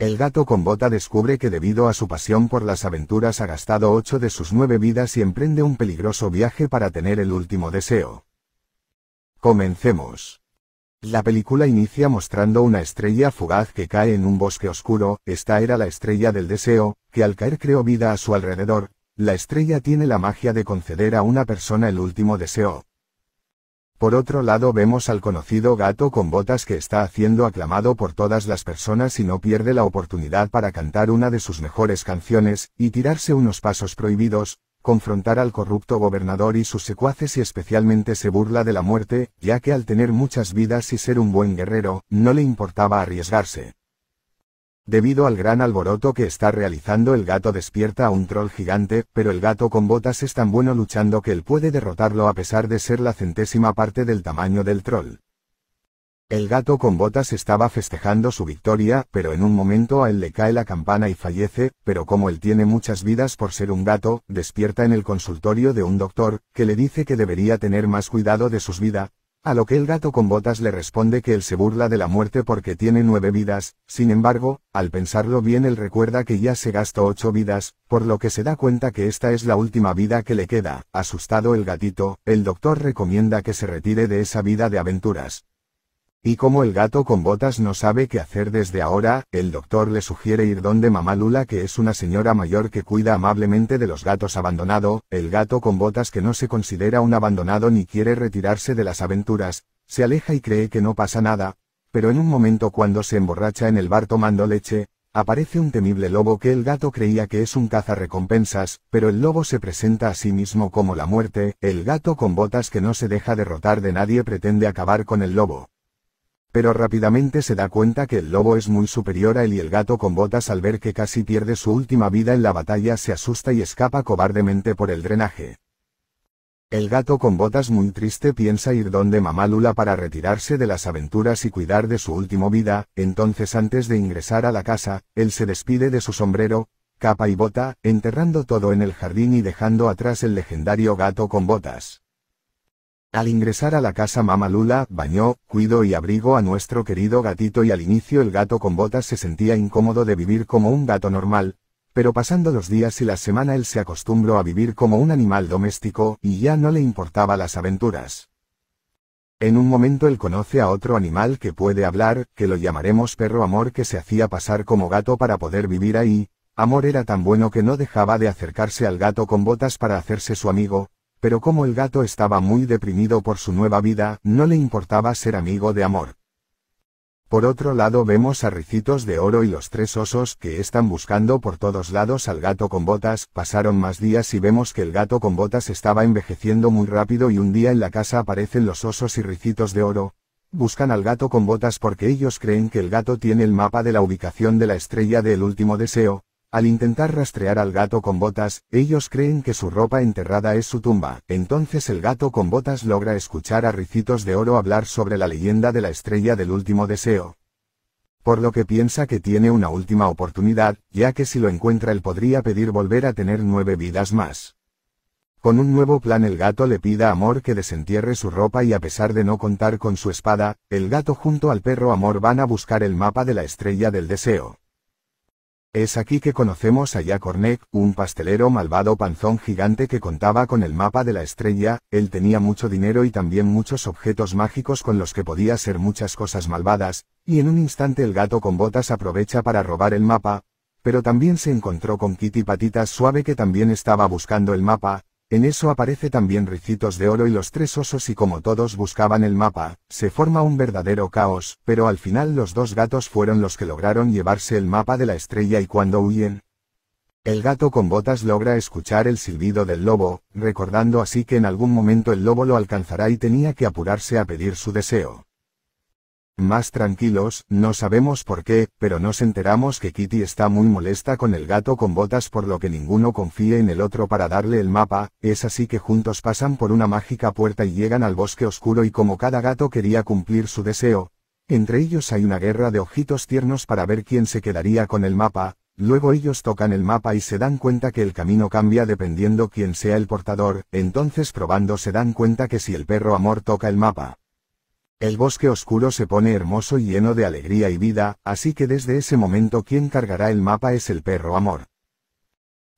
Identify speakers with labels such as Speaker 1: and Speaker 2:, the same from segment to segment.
Speaker 1: El gato con bota descubre que debido a su pasión por las aventuras ha gastado ocho de sus nueve vidas y emprende un peligroso viaje para tener el último deseo. Comencemos. La película inicia mostrando una estrella fugaz que cae en un bosque oscuro, esta era la estrella del deseo, que al caer creó vida a su alrededor, la estrella tiene la magia de conceder a una persona el último deseo, por otro lado vemos al conocido gato con botas que está haciendo aclamado por todas las personas y no pierde la oportunidad para cantar una de sus mejores canciones, y tirarse unos pasos prohibidos, confrontar al corrupto gobernador y sus secuaces y especialmente se burla de la muerte, ya que al tener muchas vidas y ser un buen guerrero, no le importaba arriesgarse. Debido al gran alboroto que está realizando el gato despierta a un troll gigante, pero el gato con botas es tan bueno luchando que él puede derrotarlo a pesar de ser la centésima parte del tamaño del troll. El gato con botas estaba festejando su victoria, pero en un momento a él le cae la campana y fallece, pero como él tiene muchas vidas por ser un gato, despierta en el consultorio de un doctor, que le dice que debería tener más cuidado de sus vidas, a lo que el gato con botas le responde que él se burla de la muerte porque tiene nueve vidas, sin embargo, al pensarlo bien él recuerda que ya se gastó ocho vidas, por lo que se da cuenta que esta es la última vida que le queda. Asustado el gatito, el doctor recomienda que se retire de esa vida de aventuras. Y como el gato con botas no sabe qué hacer desde ahora, el doctor le sugiere ir donde mamá Lula que es una señora mayor que cuida amablemente de los gatos abandonado, el gato con botas que no se considera un abandonado ni quiere retirarse de las aventuras, se aleja y cree que no pasa nada, pero en un momento cuando se emborracha en el bar tomando leche, aparece un temible lobo que el gato creía que es un cazarrecompensas, pero el lobo se presenta a sí mismo como la muerte, el gato con botas que no se deja derrotar de nadie pretende acabar con el lobo. Pero rápidamente se da cuenta que el lobo es muy superior a él y el gato con botas al ver que casi pierde su última vida en la batalla se asusta y escapa cobardemente por el drenaje. El gato con botas muy triste piensa ir donde mamá Lula para retirarse de las aventuras y cuidar de su último vida, entonces antes de ingresar a la casa, él se despide de su sombrero, capa y bota, enterrando todo en el jardín y dejando atrás el legendario gato con botas. Al ingresar a la casa mamá Lula, bañó, cuido y abrigó a nuestro querido gatito y al inicio el gato con botas se sentía incómodo de vivir como un gato normal, pero pasando los días y la semana él se acostumbró a vivir como un animal doméstico y ya no le importaba las aventuras. En un momento él conoce a otro animal que puede hablar, que lo llamaremos perro amor que se hacía pasar como gato para poder vivir ahí, amor era tan bueno que no dejaba de acercarse al gato con botas para hacerse su amigo, pero como el gato estaba muy deprimido por su nueva vida, no le importaba ser amigo de Amor. Por otro lado vemos a Ricitos de Oro y los tres osos que están buscando por todos lados al gato con botas, pasaron más días y vemos que el gato con botas estaba envejeciendo muy rápido y un día en la casa aparecen los osos y Ricitos de Oro. Buscan al gato con botas porque ellos creen que el gato tiene el mapa de la ubicación de la estrella del último deseo, al intentar rastrear al gato con botas, ellos creen que su ropa enterrada es su tumba. Entonces el gato con botas logra escuchar a Ricitos de Oro hablar sobre la leyenda de la estrella del último deseo. Por lo que piensa que tiene una última oportunidad, ya que si lo encuentra él podría pedir volver a tener nueve vidas más. Con un nuevo plan el gato le pida a Amor que desentierre su ropa y a pesar de no contar con su espada, el gato junto al perro Amor van a buscar el mapa de la estrella del deseo. Es aquí que conocemos a Jack Orneck, un pastelero malvado panzón gigante que contaba con el mapa de la estrella, él tenía mucho dinero y también muchos objetos mágicos con los que podía hacer muchas cosas malvadas, y en un instante el gato con botas aprovecha para robar el mapa, pero también se encontró con Kitty Patitas Suave que también estaba buscando el mapa, en eso aparece también Ricitos de Oro y los tres osos y como todos buscaban el mapa, se forma un verdadero caos, pero al final los dos gatos fueron los que lograron llevarse el mapa de la estrella y cuando huyen, el gato con botas logra escuchar el silbido del lobo, recordando así que en algún momento el lobo lo alcanzará y tenía que apurarse a pedir su deseo. Más tranquilos, no sabemos por qué, pero nos enteramos que Kitty está muy molesta con el gato con botas por lo que ninguno confía en el otro para darle el mapa, es así que juntos pasan por una mágica puerta y llegan al bosque oscuro y como cada gato quería cumplir su deseo, entre ellos hay una guerra de ojitos tiernos para ver quién se quedaría con el mapa, luego ellos tocan el mapa y se dan cuenta que el camino cambia dependiendo quién sea el portador, entonces probando se dan cuenta que si el perro amor toca el mapa, el bosque oscuro se pone hermoso y lleno de alegría y vida, así que desde ese momento quien cargará el mapa es el perro amor.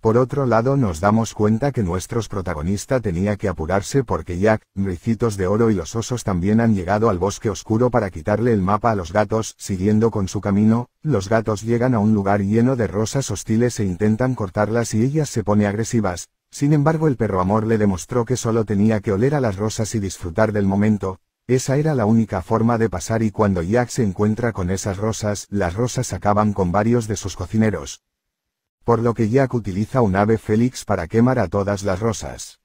Speaker 1: Por otro lado nos damos cuenta que nuestros protagonista tenía que apurarse porque Jack, Ricitos de Oro y los osos también han llegado al bosque oscuro para quitarle el mapa a los gatos, siguiendo con su camino, los gatos llegan a un lugar lleno de rosas hostiles e intentan cortarlas y ellas se pone agresivas, sin embargo el perro amor le demostró que solo tenía que oler a las rosas y disfrutar del momento, esa era la única forma de pasar y cuando Jack se encuentra con esas rosas, las rosas acaban con varios de sus cocineros. Por lo que Jack utiliza un ave Félix para quemar a todas las rosas.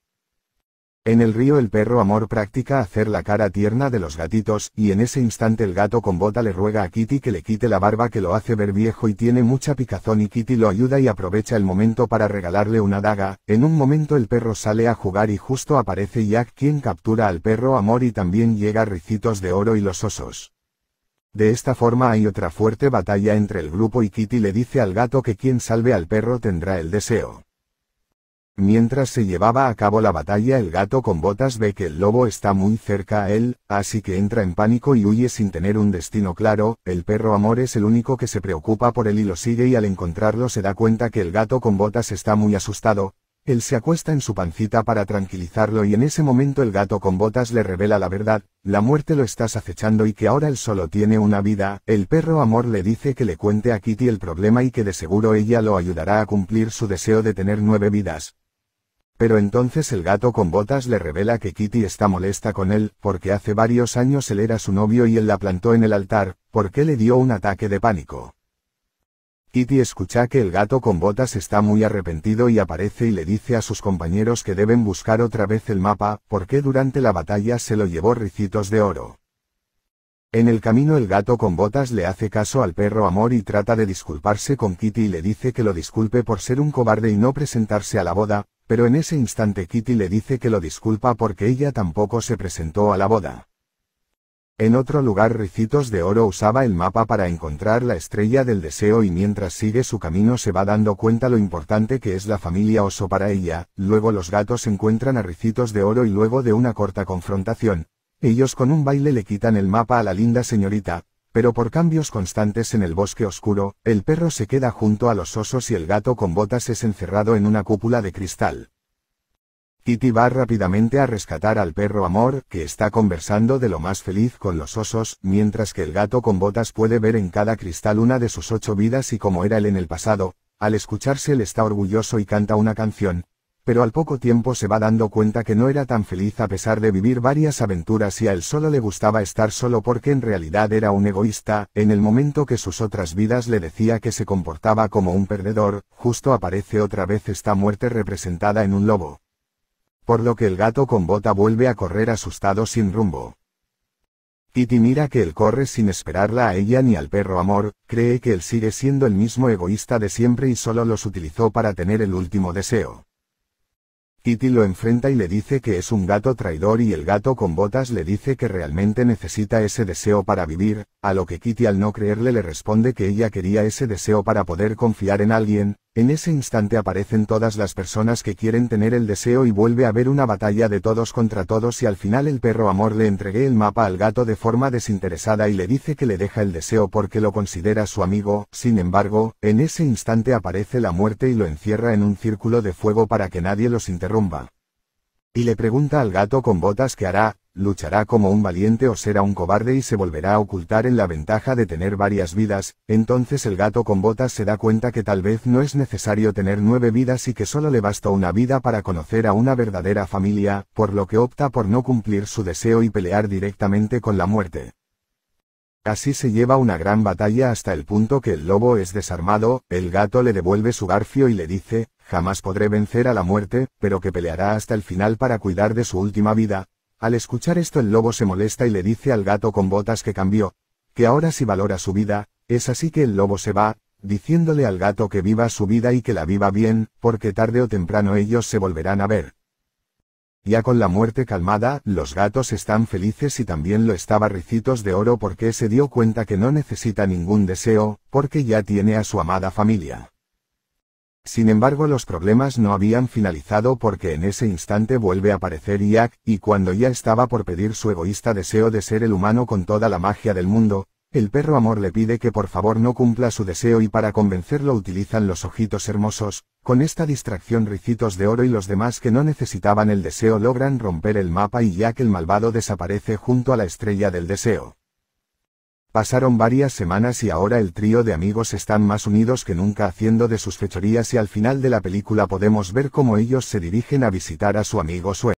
Speaker 1: En el río el perro amor practica hacer la cara tierna de los gatitos, y en ese instante el gato con bota le ruega a Kitty que le quite la barba que lo hace ver viejo y tiene mucha picazón y Kitty lo ayuda y aprovecha el momento para regalarle una daga, en un momento el perro sale a jugar y justo aparece Jack quien captura al perro amor y también llega Ricitos de Oro y los osos. De esta forma hay otra fuerte batalla entre el grupo y Kitty le dice al gato que quien salve al perro tendrá el deseo. Mientras se llevaba a cabo la batalla el gato con botas ve que el lobo está muy cerca a él, así que entra en pánico y huye sin tener un destino claro, el perro amor es el único que se preocupa por él y lo sigue y al encontrarlo se da cuenta que el gato con botas está muy asustado, él se acuesta en su pancita para tranquilizarlo y en ese momento el gato con botas le revela la verdad, la muerte lo estás acechando y que ahora él solo tiene una vida, el perro amor le dice que le cuente a Kitty el problema y que de seguro ella lo ayudará a cumplir su deseo de tener nueve vidas, pero entonces el gato con botas le revela que Kitty está molesta con él, porque hace varios años él era su novio y él la plantó en el altar, porque le dio un ataque de pánico. Kitty escucha que el gato con botas está muy arrepentido y aparece y le dice a sus compañeros que deben buscar otra vez el mapa, porque durante la batalla se lo llevó Ricitos de Oro. En el camino el gato con botas le hace caso al perro Amor y trata de disculparse con Kitty y le dice que lo disculpe por ser un cobarde y no presentarse a la boda, pero en ese instante Kitty le dice que lo disculpa porque ella tampoco se presentó a la boda. En otro lugar Ricitos de Oro usaba el mapa para encontrar la estrella del deseo y mientras sigue su camino se va dando cuenta lo importante que es la familia oso para ella, luego los gatos encuentran a Ricitos de Oro y luego de una corta confrontación, ellos con un baile le quitan el mapa a la linda señorita, pero por cambios constantes en el bosque oscuro, el perro se queda junto a los osos y el gato con botas es encerrado en una cúpula de cristal. Kitty va rápidamente a rescatar al perro Amor, que está conversando de lo más feliz con los osos, mientras que el gato con botas puede ver en cada cristal una de sus ocho vidas y como era él en el pasado, al escucharse él está orgulloso y canta una canción, pero al poco tiempo se va dando cuenta que no era tan feliz a pesar de vivir varias aventuras y a él solo le gustaba estar solo porque en realidad era un egoísta, en el momento que sus otras vidas le decía que se comportaba como un perdedor, justo aparece otra vez esta muerte representada en un lobo. Por lo que el gato con bota vuelve a correr asustado sin rumbo. Kitty mira que él corre sin esperarla a ella ni al perro amor, cree que él sigue siendo el mismo egoísta de siempre y solo los utilizó para tener el último deseo. Kitty lo enfrenta y le dice que es un gato traidor y el gato con botas le dice que realmente necesita ese deseo para vivir, a lo que Kitty al no creerle le responde que ella quería ese deseo para poder confiar en alguien, en ese instante aparecen todas las personas que quieren tener el deseo y vuelve a haber una batalla de todos contra todos y al final el perro amor le entregué el mapa al gato de forma desinteresada y le dice que le deja el deseo porque lo considera su amigo, sin embargo, en ese instante aparece la muerte y lo encierra en un círculo de fuego para que nadie los interrumpa. Y le pregunta al gato con botas qué hará, luchará como un valiente o será un cobarde y se volverá a ocultar en la ventaja de tener varias vidas, entonces el gato con botas se da cuenta que tal vez no es necesario tener nueve vidas y que solo le basta una vida para conocer a una verdadera familia, por lo que opta por no cumplir su deseo y pelear directamente con la muerte. Así se lleva una gran batalla hasta el punto que el lobo es desarmado, el gato le devuelve su garfio y le dice, jamás podré vencer a la muerte, pero que peleará hasta el final para cuidar de su última vida, al escuchar esto el lobo se molesta y le dice al gato con botas que cambió, que ahora sí valora su vida, es así que el lobo se va, diciéndole al gato que viva su vida y que la viva bien, porque tarde o temprano ellos se volverán a ver. Ya con la muerte calmada, los gatos están felices y también lo estaba Ricitos de Oro porque se dio cuenta que no necesita ningún deseo, porque ya tiene a su amada familia. Sin embargo los problemas no habían finalizado porque en ese instante vuelve a aparecer Iac, y cuando ya estaba por pedir su egoísta deseo de ser el humano con toda la magia del mundo, el perro amor le pide que por favor no cumpla su deseo y para convencerlo utilizan los ojitos hermosos, con esta distracción Ricitos de Oro y los demás que no necesitaban el deseo logran romper el mapa y Jack el malvado desaparece junto a la estrella del deseo. Pasaron varias semanas y ahora el trío de amigos están más unidos que nunca haciendo de sus fechorías y al final de la película podemos ver cómo ellos se dirigen a visitar a su amigo Sue.